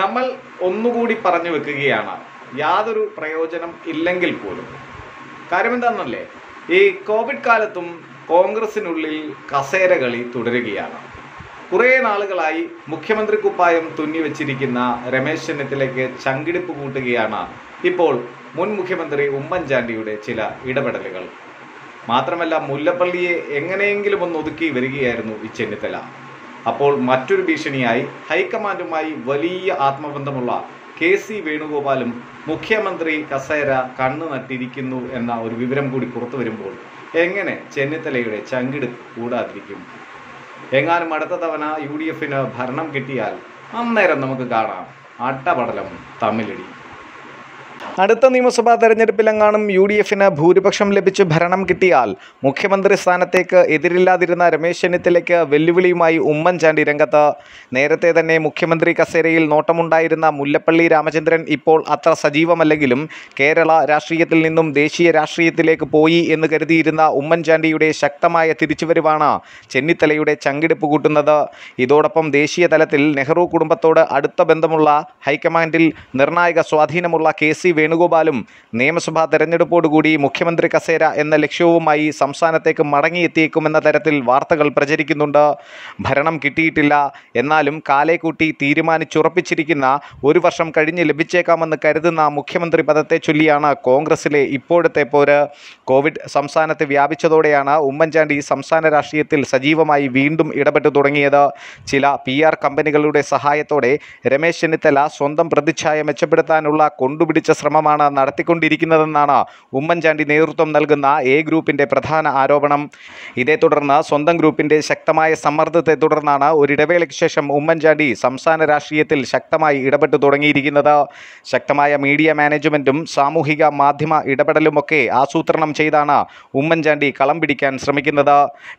നമ്മൾ ഒന്നുകൂടി പറഞ്ഞു വെക്കുകയാണ് യാതൊരു പ്രയോജനം ഇല്ലെങ്കിൽ പോലും കാര്യം എന്താണെന്നല്ലേ ഈ കോവിഡ് കാലത്തും കോൺഗ്രസിനുള്ളിൽ കസേര കളി തുടരുകയാണ് കുറേ നാളുകളായി മുഖ്യമന്ത്രി കുപ്പായം തുന്നി വെച്ചിരിക്കുന്ന രമേശ് ചെന്നിത്തലയ്ക്ക് ചങ്കിടിപ്പ് കൂട്ടുകയാണ് ഇപ്പോൾ മുൻ മുഖ്യമന്ത്രി ഉമ്മൻചാണ്ടിയുടെ ചില ഇടപെടലുകൾ മാത്രമല്ല മുല്ലപ്പള്ളിയെ എങ്ങനെയെങ്കിലും ഒന്ന് ഒതുക്കി വരികയായിരുന്നു ഈ ചെന്നിത്തല അപ്പോൾ മറ്റൊരു ഭീഷണിയായി ഹൈക്കമാൻഡുമായി വലിയ ആത്മബന്ധമുള്ള കെ സി വേണുഗോപാലും മുഖ്യമന്ത്രി കസേര കണ്ണു നട്ടിരിക്കുന്നു എന്ന ഒരു വിവരം കൂടി പുറത്തു വരുമ്പോൾ എങ്ങനെ ചെന്നിത്തലയുടെ ചങ്കിട് കൂടാതിരിക്കും എങ്ങാനും അടുത്ത തവണ യു ഡി എഫിന് ഭരണം കിട്ടിയാൽ അന്നേരം നമുക്ക് കാണാം അട്ടപടലം തമ്മിലടി അടുത്ത നിയമസഭാ തെരഞ്ഞെടുപ്പിലെങ്ങാനും യു ഡി എഫിന് ഭൂരിപക്ഷം ലഭിച്ച് ഭരണം കിട്ടിയാൽ മുഖ്യമന്ത്രി സ്ഥാനത്തേക്ക് എതിരില്ലാതിരുന്ന രമേശ് ചെന്നിത്തലയ്ക്ക് വെല്ലുവിളിയുമായി ഉമ്മൻചാണ്ടി രംഗത്ത് നേരത്തെ തന്നെ മുഖ്യമന്ത്രി കസേരയിൽ നോട്ടമുണ്ടായിരുന്ന മുല്ലപ്പള്ളി രാമചന്ദ്രൻ ഇപ്പോൾ അത്ര സജീവമല്ലെങ്കിലും കേരള രാഷ്ട്രീയത്തിൽ നിന്നും ദേശീയ രാഷ്ട്രീയത്തിലേക്ക് പോയി എന്ന് കരുതിയിരുന്ന ഉമ്മൻചാണ്ടിയുടെ ശക്തമായ തിരിച്ചുവരവാണ് ചെന്നിത്തലയുടെ ചങ്കിടിപ്പ് കൂട്ടുന്നത് ഇതോടൊപ്പം ദേശീയ തലത്തിൽ നെഹ്റു കുടുംബത്തോട് അടുത്ത ബന്ധമുള്ള ഹൈക്കമാൻഡിൽ നിർണായക സ്വാധീനമുള്ള കെ സി വേണുഗോപാലും നിയമസഭാ തെരഞ്ഞെടുപ്പോടുകൂടി മുഖ്യമന്ത്രി കസേര എന്ന ലക്ഷ്യവുമായി സംസ്ഥാനത്തേക്ക് മടങ്ങിയെത്തിയേക്കുമെന്ന തരത്തിൽ വാർത്തകൾ പ്രചരിക്കുന്നുണ്ട് ഭരണം കിട്ടിയിട്ടില്ല എന്നാലും കാലേക്കൂട്ടി തീരുമാനിച്ചുറപ്പിച്ചിരിക്കുന്ന ഒരു വർഷം കഴിഞ്ഞ് ലഭിച്ചേക്കാമെന്ന് കരുതുന്ന മുഖ്യമന്ത്രി പദത്തെ ചൊല്ലിയാണ് കോൺഗ്രസിലെ ഇപ്പോഴത്തെ പോര് കോവിഡ് സംസ്ഥാനത്ത് വ്യാപിച്ചതോടെയാണ് ഉമ്മൻചാണ്ടി സംസ്ഥാന രാഷ്ട്രീയത്തിൽ സജീവമായി വീണ്ടും ഇടപെട്ടു തുടങ്ങിയത് ചില പി ആർ കമ്പനികളുടെ സഹായത്തോടെ രമേശ് ചെന്നിത്തല സ്വന്തം പ്രതിച്ഛായ മെച്ചപ്പെടുത്താനുള്ള കൊണ്ടുപിടിച്ച ശ്രമം ശ്രമമാണ് നടത്തിക്കൊണ്ടിരിക്കുന്നതെന്നാണ് ഉമ്മൻചാണ്ടി നേതൃത്വം നൽകുന്ന എ ഗ്രൂപ്പിൻ്റെ പ്രധാന ആരോപണം ഇതേ തുടർന്ന് സ്വന്തം ഗ്രൂപ്പിൻ്റെ ശക്തമായ സമ്മർദ്ദത്തെ തുടർന്നാണ് ഒരിടവേളയ്ക്ക് ശേഷം ഉമ്മൻചാണ്ടി സംസ്ഥാന രാഷ്ട്രീയത്തിൽ ശക്തമായി ഇടപെട്ടു തുടങ്ങിയിരിക്കുന്നത് ശക്തമായ മീഡിയ മാനേജ്മെൻറ്റും സാമൂഹിക മാധ്യമ ഇടപെടലുമൊക്കെ ആസൂത്രണം ചെയ്താണ് ഉമ്മൻചാണ്ടി കളം പിടിക്കാൻ ശ്രമിക്കുന്നത്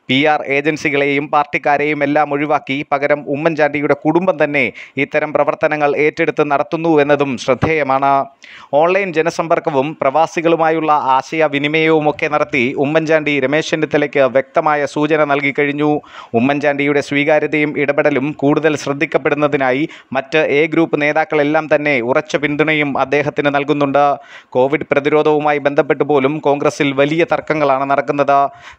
പി ആർ ഏജൻസികളെയും പാർട്ടിക്കാരെയും എല്ലാം ഒഴിവാക്കി പകരം ഉമ്മൻചാണ്ടിയുടെ കുടുംബം തന്നെ ഇത്തരം പ്രവർത്തനങ്ങൾ ഏറ്റെടുത്ത് നടത്തുന്നു എന്നതും ശ്രദ്ധേയമാണ് ഓൺലൈൻ ജനസമ്പർക്കവും പ്രവാസികളുമായുള്ള ആശയവിനിമയവുമൊക്കെ നടത്തി ഉമ്മൻചാണ്ടി രമേശ് ചെന്നിത്തലയ്ക്ക് വ്യക്തമായ സൂചന നൽകിക്കഴിഞ്ഞു ഉമ്മൻചാണ്ടിയുടെ സ്വീകാര്യതയും ഇടപെടലും കൂടുതൽ ശ്രദ്ധിക്കപ്പെടുന്നതിനായി മറ്റ് എ ഗ്രൂപ്പ് നേതാക്കളെല്ലാം തന്നെ ഉറച്ച പിന്തുണയും അദ്ദേഹത്തിന് നൽകുന്നുണ്ട് കോവിഡ് പ്രതിരോധവുമായി ബന്ധപ്പെട്ട് പോലും കോൺഗ്രസിൽ വലിയ തർക്കങ്ങളാണ് നടക്കുന്നത്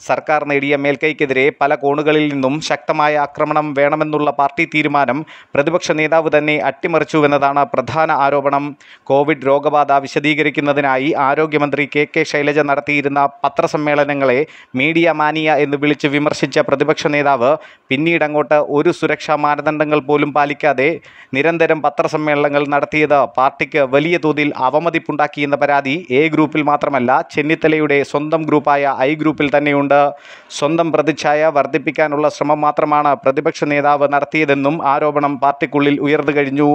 സർക്കാർ നേടിയ മേൽക്കൈക്കെതിരെ പല കോണുകളിൽ നിന്നും ശക്തമായ ആക്രമണം വേണമെന്നുള്ള പാർട്ടി തീരുമാനം പ്രതിപക്ഷ നേതാവ് തന്നെ അട്ടിമറിച്ചുവെന്നതാണ് പ്രധാന ആരോപണം കോവിഡ് രോഗബാധ വിശദീകരിക്കുന്നതിനായി ആരോഗ്യമന്ത്രി കെ കെ ശൈലജ നടത്തിയിരുന്ന പത്രസമ്മേളനങ്ങളെ മീഡിയ മാനിയ എന്ന് വിളിച്ച് വിമർശിച്ച പ്രതിപക്ഷ നേതാവ് പിന്നീടങ്ങോട്ട് ഒരു സുരക്ഷാ മാനദണ്ഡങ്ങൾ പോലും പാലിക്കാതെ നിരന്തരം പത്രസമ്മേളനങ്ങൾ നടത്തിയത് പാർട്ടിക്ക് വലിയ തോതിൽ അവമതിപ്പുണ്ടാക്കിയെന്ന പരാതി എ ഗ്രൂപ്പിൽ മാത്രമല്ല ചെന്നിത്തലയുടെ സ്വന്തം ഗ്രൂപ്പായ ഐ ഗ്രൂപ്പിൽ തന്നെയുണ്ട് സ്വന്തം പ്രതിച്ഛായ വർദ്ധിപ്പിക്കാനുള്ള ശ്രമം മാത്രമാണ് പ്രതിപക്ഷ നേതാവ് നടത്തിയതെന്നും ആരോപണം പാർട്ടിക്കുള്ളിൽ ഉയർന്നു കഴിഞ്ഞു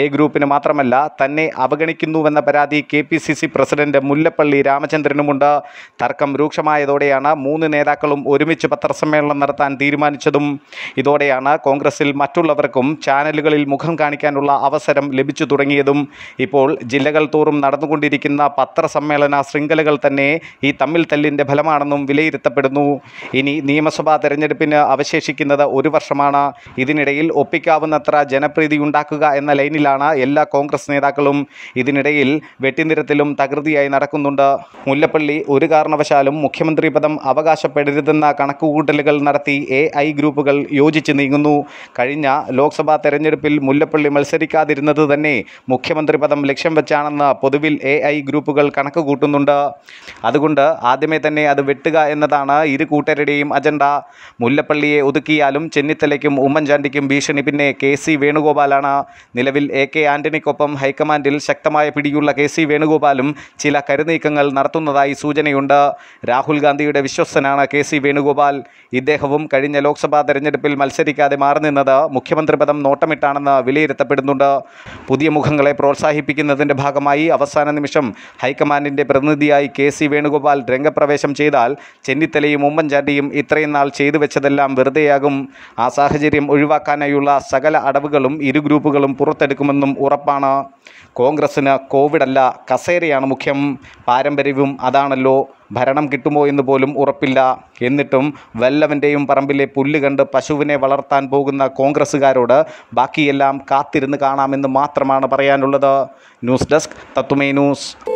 എ ഗ്രൂപ്പിന് മാത്രമല്ല തന്നെ അവഗണിക്കുന്നുവെന്ന പരാതി പരാതി K P C C president Mullappally രാമചന്ദ്രനുമുണ്ട് തർക്കം രൂക്ഷമായതോടെയാണ് മൂന്ന് നേതാക്കളും ഒരുമിച്ച് പത്രസമ്മേളനം നടത്താൻ തീരുമാനിച്ചതും ഇതോടെയാണ് കോൺഗ്രസിൽ മറ്റുള്ളവർക്കും ചാനലുകളിൽ മുഖം കാണിക്കാനുള്ള അവസരം ലഭിച്ചു തുടങ്ങിയതും ഇപ്പോൾ ജില്ലകൾ തോറും നടന്നുകൊണ്ടിരിക്കുന്ന പത്രസമ്മേളന ശൃംഖലകൾ തന്നെ ഈ തമ്മിൽ തല്ലിൻ്റെ ഫലമാണെന്നും വിലയിരുത്തപ്പെടുന്നു ഇനി നിയമസഭാ തെരഞ്ഞെടുപ്പിന് അവശേഷിക്കുന്നത് ഒരു വർഷമാണ് ഇതിനിടയിൽ ഒപ്പിക്കാവുന്നത്ര ജനപ്രീതി ഉണ്ടാക്കുക എന്ന ലൈനിലാണ് എല്ലാ കോൺഗ്രസ് നേതാക്കളും ഇതിനിടയിൽ വെട്ടിനിരത്തിലും തകൃതിയായി നടക്കുന്നുണ്ട് മുല്ലപ്പള്ളി ഒരു കാരണവശാലും മുഖ്യമന്ത്രി പദം അവകാശപ്പെടരുതെന്ന കണക്കുകൂട്ടലുകൾ നടത്തി എ ഐ ഗ്രൂപ്പുകൾ യോജിച്ച് നീങ്ങുന്നു കഴിഞ്ഞ ലോക്സഭാ തെരഞ്ഞെടുപ്പിൽ മുല്ലപ്പള്ളി മത്സരിക്കാതിരുന്നത് തന്നെ മുഖ്യമന്ത്രി പദം ലക്ഷ്യം വെച്ചാണെന്ന് പൊതുവിൽ എ ഐ ഗ്രൂപ്പുകൾ കണക്കുകൂട്ടുന്നുണ്ട് അതുകൊണ്ട് ആദ്യമേ തന്നെ അത് വെട്ടുക എന്നതാണ് ഇരു കൂട്ടരുടെയും അജണ്ട മുല്ലപ്പള്ളിയെ ഒതുക്കിയാലും ചെന്നിത്തലയ്ക്കും ഉമ്മൻചാണ്ടിക്കും ഭീഷണി പിന്നെ കെ സി വേണുഗോപാലാണ് നിലവിൽ എ കെ ആന്റണിക്കൊപ്പം ഹൈക്കമാൻഡിൽ ശക്തമായ പിടിയുള്ള കെ സി വേണുഗോപാലും ചില കരുനീക്കങ്ങൾ നടത്തുന്നതായി സൂചനയുണ്ട് രാഹുൽ ഗാന്ധിയുടെ വിശ്വസ്തനാണ് കെ സി വേണുഗോപാൽ ഇദ്ദേഹവും കഴിഞ്ഞ ലോക്സഭാ തെരഞ്ഞെടുപ്പിൽ മത്സരിക്കാതെ മാറി നിന്നത് മുഖ്യമന്ത്രി പദം നോട്ടമിട്ടാണെന്ന് വിലയിരുത്തപ്പെടുന്നുണ്ട് പുതിയ മുഖങ്ങളെ പ്രോത്സാഹിപ്പിക്കുന്നതിൻ്റെ ഭാഗമായി അവസാന നിമിഷം ഹൈക്കമാൻഡിൻ്റെ പ്രതിനിധിയായി കെ സി വേണുഗോപാൽ രംഗപ്രവേശം ചെയ്താൽ ചെന്നിത്തലയും ഉമ്മൻചാണ്ടിയും ഇത്രയും നാൾ ചെയ്തു വെച്ചതെല്ലാം വെറുതെയാകും ആ സാഹചര്യം ഒഴിവാക്കാനായുള്ള സകല അടവുകളും ഇരു ഗ്രൂപ്പുകളും പുറത്തെടുക്കുമെന്നും ഉറപ്പാണ് കോൺഗ്രസിന് കോവിഡ് അല്ല കസേരയാണ് മുഖ്യം പാരമ്പര്യവും അതാണല്ലോ ഭരണം കിട്ടുമോ എന്ന് പോലും ഉറപ്പില്ല എന്നിട്ടും വല്ലവൻ്റെയും പറമ്പിലെ പുല്ല് കണ്ട് പശുവിനെ വളർത്താൻ പോകുന്ന കോൺഗ്രസ്സുകാരോട് ബാക്കിയെല്ലാം കാത്തിരുന്ന് കാണാമെന്ന് മാത്രമാണ് പറയാനുള്ളത് ന്യൂസ് ഡെസ്ക് തത്തുമേ ന്യൂസ്